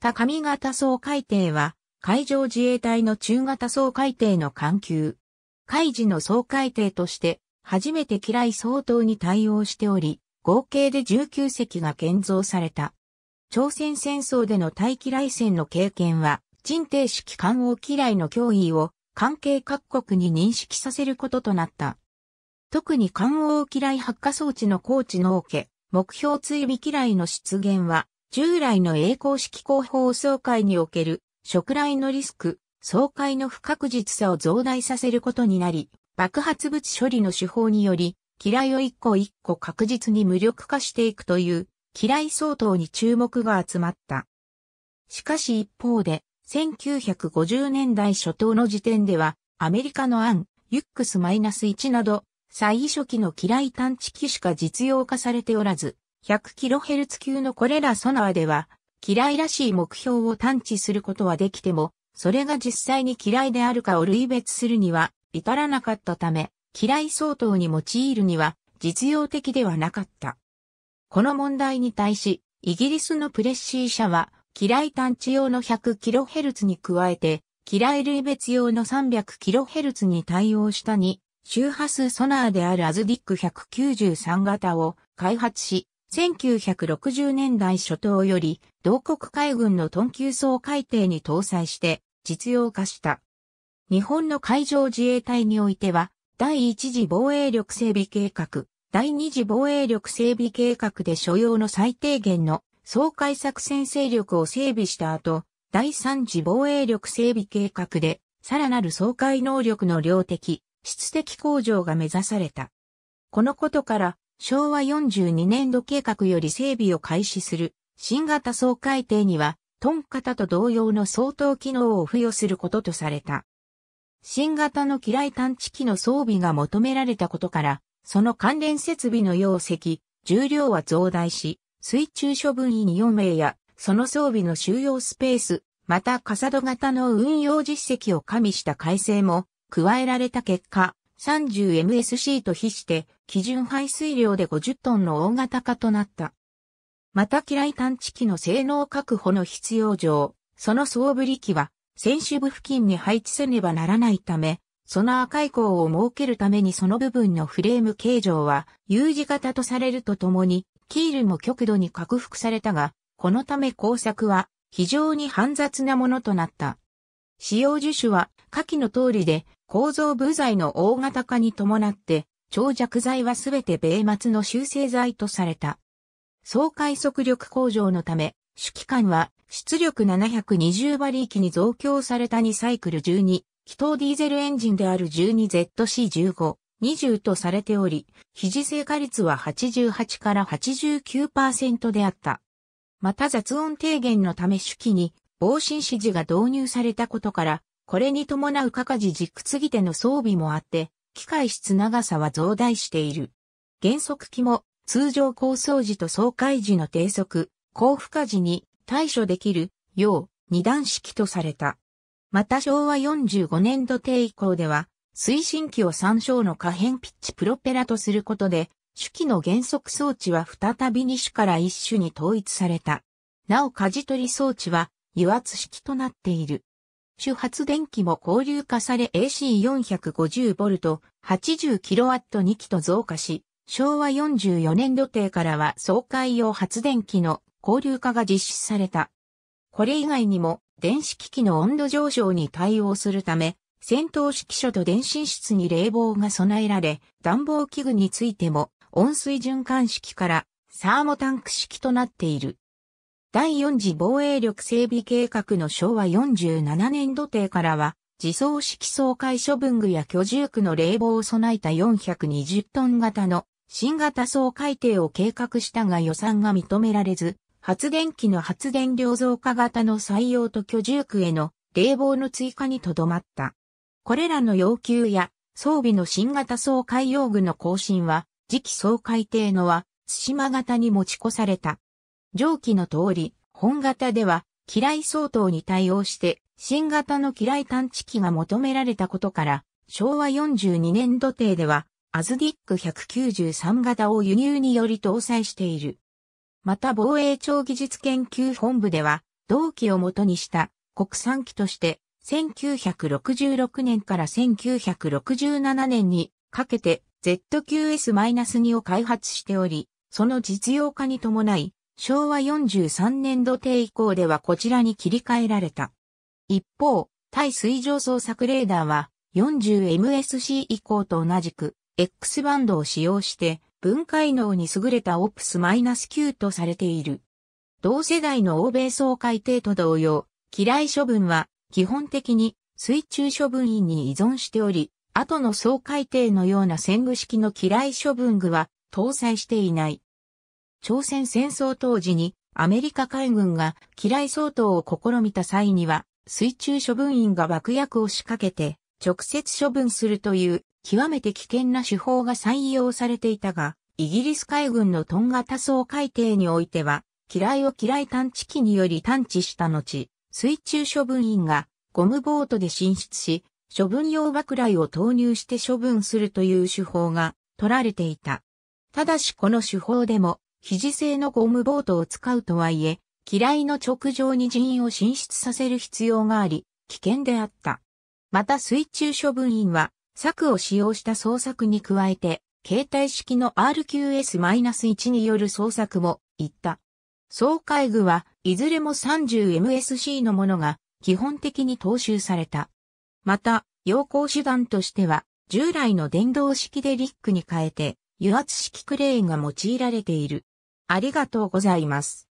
た上型総海艇は、海上自衛隊の中型総海艇の艦級。海事の総海艇として、初めて機雷相当に対応しており、合計で19隻が建造された。朝鮮戦争での対機雷戦の経験は、人定式艦王機雷の脅威を関係各国に認識させることとなった。特に艦王機雷発火装置の高知の受け、目標追尾機雷の出現は、従来の栄光式広報総会における、食来のリスク、総会の不確実さを増大させることになり、爆発物処理の手法により、機雷を一個一個確実に無力化していくという、機雷相当に注目が集まった。しかし一方で、1950年代初頭の時点では、アメリカのアン、ユックス -1 など、最初期の機雷探知機しか実用化されておらず、100kHz 級のこれらソナーでは、嫌いらしい目標を探知することはできても、それが実際に嫌いであるかを類別するには至らなかったため、嫌い相当に用いるには実用的ではなかった。この問題に対し、イギリスのプレッシー社は、嫌い探知用の 100kHz に加えて、嫌い類別用の 300kHz に対応したに、周波数ソナーであるアズディック193型を開発し、1960年代初頭より、同国海軍のトン級総海底に搭載して実用化した。日本の海上自衛隊においては、第一次防衛力整備計画、第二次防衛力整備計画で所要の最低限の総海作戦勢力を整備した後、第三次防衛力整備計画で、さらなる総海能力の量的、質的向上が目指された。このことから、昭和42年度計画より整備を開始する新型総改定には、トン型と同様の相当機能を付与することとされた。新型の機雷探知機の装備が求められたことから、その関連設備の容積、重量は増大し、水中処分員4名や、その装備の収容スペース、またカサド型の運用実績を加味した改正も加えられた結果、30MSC と比して、基準排水量で50トンの大型化となった。また機雷探知機の性能確保の必要上、その総振り機は、船首部付近に配置せねばならないため、その赤い光を設けるためにその部分のフレーム形状は U 字型とされるとともに、キールも極度に拡幅されたが、このため工作は非常に煩雑なものとなった。使用樹種は下記の通りで、構造部材の大型化に伴って、長弱材はすべて米末の修正材とされた。総快速力向上のため、主機関は出力720馬力に増強された2サイクル12、気筒ディーゼルエンジンである 12ZC15、20とされており、肘性化率は88から89%であった。また雑音低減のため主機に防振指示が導入されたことから、これに伴う各自軸継ぎ手の装備もあって、機械室長さは増大している。減速機も通常高層時と爽快時の低速、高負荷時に対処できるよう二段式とされた。また昭和45年度定以降では、推進機を参照の可変ピッチプロペラとすることで、主機の減速装置は再び2種から1種に統一された。なお舵取り装置は油圧式となっている。主発電機も交流化され AC450V、80kW2 機と増加し、昭和44年度定からは総会用発電機の交流化が実施された。これ以外にも電子機器の温度上昇に対応するため、戦闘指揮所と電信室に冷房が備えられ、暖房器具についても温水循環式からサーモタンク式となっている。第4次防衛力整備計画の昭和47年度定からは、自走式総会処分具や居住区の冷房を備えた420トン型の新型総会定を計画したが予算が認められず、発電機の発電量増加型の採用と居住区への冷房の追加にとどまった。これらの要求や装備の新型総会用具の更新は、次期総会定のは、対馬型に持ち越された。上記の通り、本型では、機雷相当に対応して、新型の機雷探知機が求められたことから、昭和42年度定では、アズディック193型を輸入により搭載している。また防衛庁技術研究本部では、同期をもとにした国産機として、1966年から1967年にかけて ZQS-2 を開発しており、その実用化に伴い、昭和43年度定以降ではこちらに切り替えられた。一方、対水上捜索レーダーは 40MSC 以降と同じく X バンドを使用して分解能に優れた OPS-9 とされている。同世代の欧米総海艇と同様、機雷処分は基本的に水中処分員に依存しており、後の総海艇のような線具式の機雷処分具は搭載していない。朝鮮戦争当時にアメリカ海軍が機雷相当を試みた際には、水中処分員が爆薬を仕掛けて直接処分するという極めて危険な手法が採用されていたが、イギリス海軍のトンガ多層海底においては、機雷を機雷探知機により探知した後、水中処分員がゴムボートで進出し、処分用爆雷を投入して処分するという手法が取られていた。ただしこの手法でも肘製のゴムボートを使うとはいえ、機雷の直上に人員を進出させる必要があり、危険であった。また水中処分員は、策を使用した捜索に加えて、携帯式の RQS-1 による捜索も行った。総海具はいずれも 30MSC のものが基本的に踏襲された。また、要項手段としては、従来の電動式でリックに変えて、油圧式クレーンが用いられている。ありがとうございます。